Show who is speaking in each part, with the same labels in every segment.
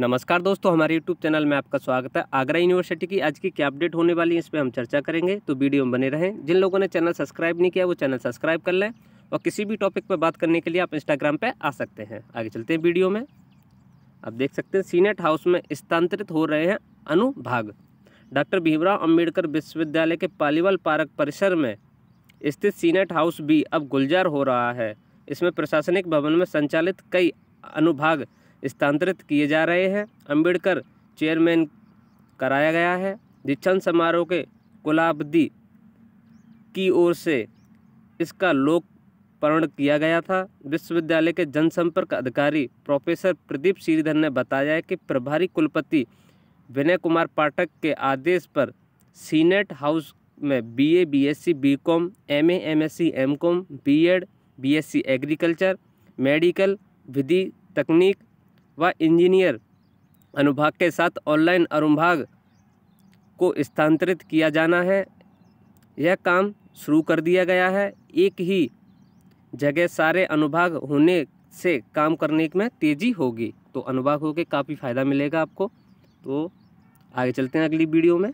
Speaker 1: नमस्कार दोस्तों हमारे यूट्यूब चैनल में आपका स्वागत है आगरा यूनिवर्सिटी की आज की क्या अपडेट होने वाली है इस पर हम चर्चा करेंगे तो वीडियो में बने रहें जिन लोगों ने चैनल सब्सक्राइब नहीं किया वो चैनल सब्सक्राइब कर लें और किसी भी टॉपिक पर बात करने के लिए आप इंस्टाग्राम पर आ सकते हैं आगे चलते हैं वीडियो में आप देख सकते हैं सीनेट हाउस में स्थानांतरित हो रहे हैं अनुभाग डॉक्टर भीमराव अम्बेडकर विश्वविद्यालय के पालीवाल पार्क परिसर में स्थित सीनेट हाउस भी अब गुलजार हो रहा है इसमें प्रशासनिक भवन में संचालित कई अनुभाग स्थानांतरित किए जा रहे हैं अंबेडकर चेयरमैन कराया गया है दीक्षांत समारोह के कुलाब्दी की ओर से इसका लोकपर्ण किया गया था विश्वविद्यालय के जनसंपर्क अधिकारी प्रोफेसर प्रदीप श्रीधर ने बताया कि प्रभारी कुलपति विनय कुमार पाठक के आदेश पर सीनेट हाउस में BA BSc BCom MA MSc MCom BEd BSc agriculture medical विधि तकनीक व इंजीनियर अनुभाग के साथ ऑनलाइन अनुभाग को स्थानांतरित किया जाना है यह काम शुरू कर दिया गया है एक ही जगह सारे अनुभाग होने से काम करने में तेज़ी होगी तो अनुभाग होकर काफ़ी फ़ायदा मिलेगा आपको तो आगे चलते हैं अगली वीडियो में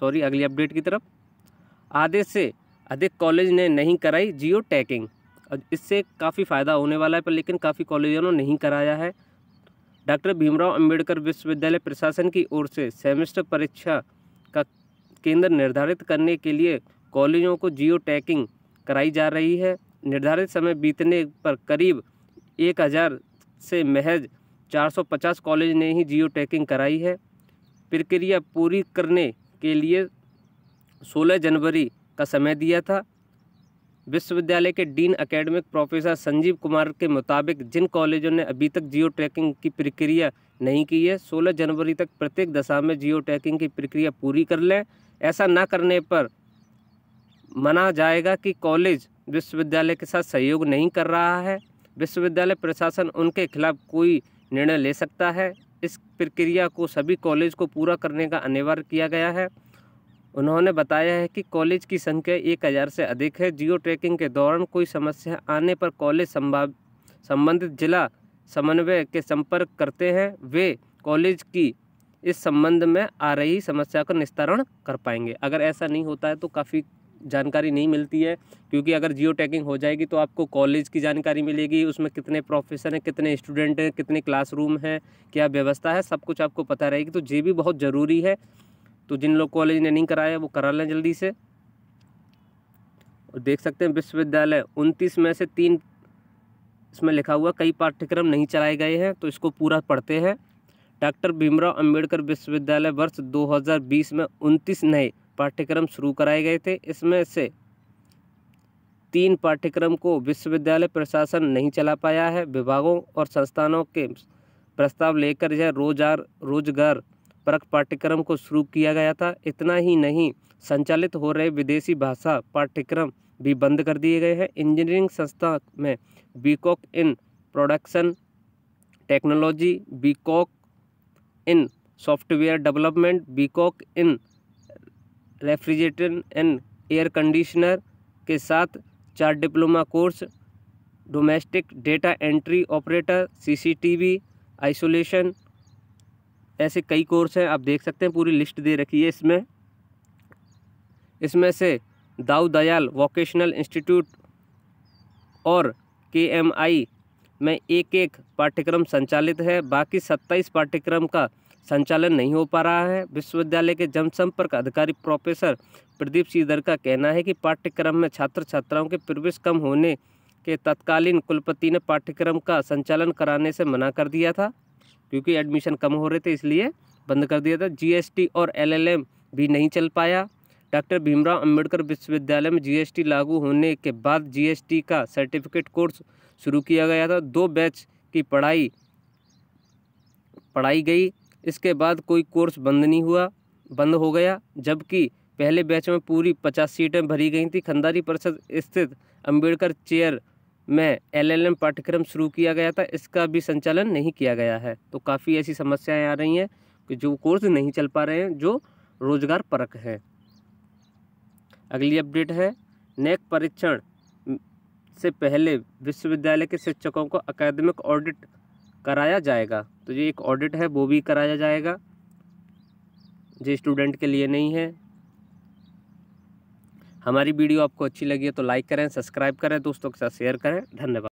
Speaker 1: सॉरी अगली अपडेट की तरफ आधे से अधिक कॉलेज ने नहीं कराई जियो टैकिंग इससे काफ़ी फ़ायदा होने वाला है पर लेकिन काफ़ी कॉलेजों ने नहीं कराया है डॉक्टर भीमराव अंबेडकर विश्वविद्यालय प्रशासन की ओर से सेमेस्टर परीक्षा का केंद्र निर्धारित करने के लिए कॉलेजों को जियो टैकिंग कराई जा रही है निर्धारित समय बीतने पर करीब एक हज़ार से महज पचास कॉलेज ने ही जियो टैकिंग कराई है प्रक्रिया पूरी करने के लिए 16 जनवरी का समय दिया था विश्वविद्यालय के dean academic professor Sanjeev Kumar के मुताबिक जिन कॉलेजों ने अभी तक जियो ट्रैकिंग की प्रक्रिया नहीं की है 16 जनवरी तक प्रत्येक दशा में जियो ट्रैकिंग की प्रक्रिया पूरी कर लें ऐसा न करने पर मना जाएगा कि कॉलेज विश्वविद्यालय के साथ सहयोग नहीं कर रहा है विश्वविद्यालय प्रशासन उनके खिलाफ कोई निर्णय ले सकता है इस प्रक्रिया को सभी कॉलेज को पूरा करने का अनिवार्य किया गया है उन्होंने बताया है कि कॉलेज की संख्या एक हज़ार से अधिक है जियो ट्रैकिंग के दौरान कोई समस्या आने पर कॉलेज संभाव संबंधित जिला समन्वय के संपर्क करते हैं वे कॉलेज की इस संबंध में आ रही समस्या का निस्तारण कर पाएंगे अगर ऐसा नहीं होता है तो काफ़ी जानकारी नहीं मिलती है क्योंकि अगर जियो टैगिंग हो जाएगी तो आपको कॉलेज की जानकारी मिलेगी उसमें कितने प्रोफेसर हैं कितने स्टूडेंट हैं कितने क्लासरूम हैं क्या व्यवस्था है सब कुछ आपको पता रहेगी तो ये भी बहुत ज़रूरी है तो जिन लोग कॉलेज ने नहीं कराया वो करा लें जल्दी से और देख सकते हैं विश्वविद्यालय उनतीस में से तीन इसमें लिखा हुआ कई पाठ्यक्रम नहीं चलाए गए हैं तो इसको पूरा पढ़ते हैं डॉक्टर भीमराव अंबेडकर विश्वविद्यालय वर्ष 2020 में उनतीस नए पाठ्यक्रम शुरू कराए गए थे इसमें से तीन पाठ्यक्रम को विश्वविद्यालय प्रशासन नहीं चला पाया है विभागों और संस्थानों के प्रस्ताव लेकर यह रोजार रोजगार परक पाठ्यक्रम को शुरू किया गया था इतना ही नहीं संचालित हो रहे विदेशी भाषा पाठ्यक्रम भी बंद कर दिए गए हैं इंजीनियरिंग संस्था में BVoc in production technology BVoc in software development BVoc in refrigerator and air conditioner के साथ चार diploma course domestic data entry operator CCTV isolation ऐसे कई कोर्स हैं आप देख सकते हैं पूरी लिस्ट दे रखी है इसमें इसमें से दाऊ दयाल वोकेशनल इंस्टीट्यूट और के एम आई में एक एक पाठ्यक्रम संचालित है बाकी सत्ताईस पाठ्यक्रम का संचालन नहीं हो पा रहा है विश्वविद्यालय के जनसंपर्क अधिकारी प्रोफेसर प्रदीप सीधर का कहना है कि पाठ्यक्रम में छात्र छात्राओं के प्रवेश कम होने के तत्कालीन कुलपति ने पाठ्यक्रम का संचालन कराने से मना कर दिया था क्योंकि एडमिशन कम हो रहे थे इसलिए बंद कर दिया था जीएसटी और एलएलएम भी नहीं चल पाया डॉक्टर भीमराव अंबेडकर विश्वविद्यालय में जीएसटी लागू होने के बाद जीएसटी का सर्टिफिकेट कोर्स शुरू किया गया था दो बैच की पढ़ाई पढ़ाई गई इसके बाद कोई कोर्स बंद नहीं हुआ बंद हो गया जबकि पहले बैच में पूरी पचास सीटें भरी गई थी खंदारी परिषद स्थित अम्बेडकर चेयर में एलएलएम पाठ्यक्रम शुरू किया गया था इसका भी संचालन नहीं किया गया है तो काफ़ी ऐसी समस्याएं आ रही हैं कि जो कोर्स नहीं चल पा रहे हैं जो रोजगार परक हैं अगली अपडेट है नेक परीक्षण से पहले विश्वविद्यालय के शिक्षकों को अकादमिक ऑडिट कराया जाएगा तो ये एक ऑडिट है वो भी कराया जाएगा जो स्टूडेंट के लिए नहीं है हमारी वीडियो आपको अच्छी लगी है तो लाइक करें सब्सक्राइब करें दोस्तों के साथ शेयर करें धन्यवाद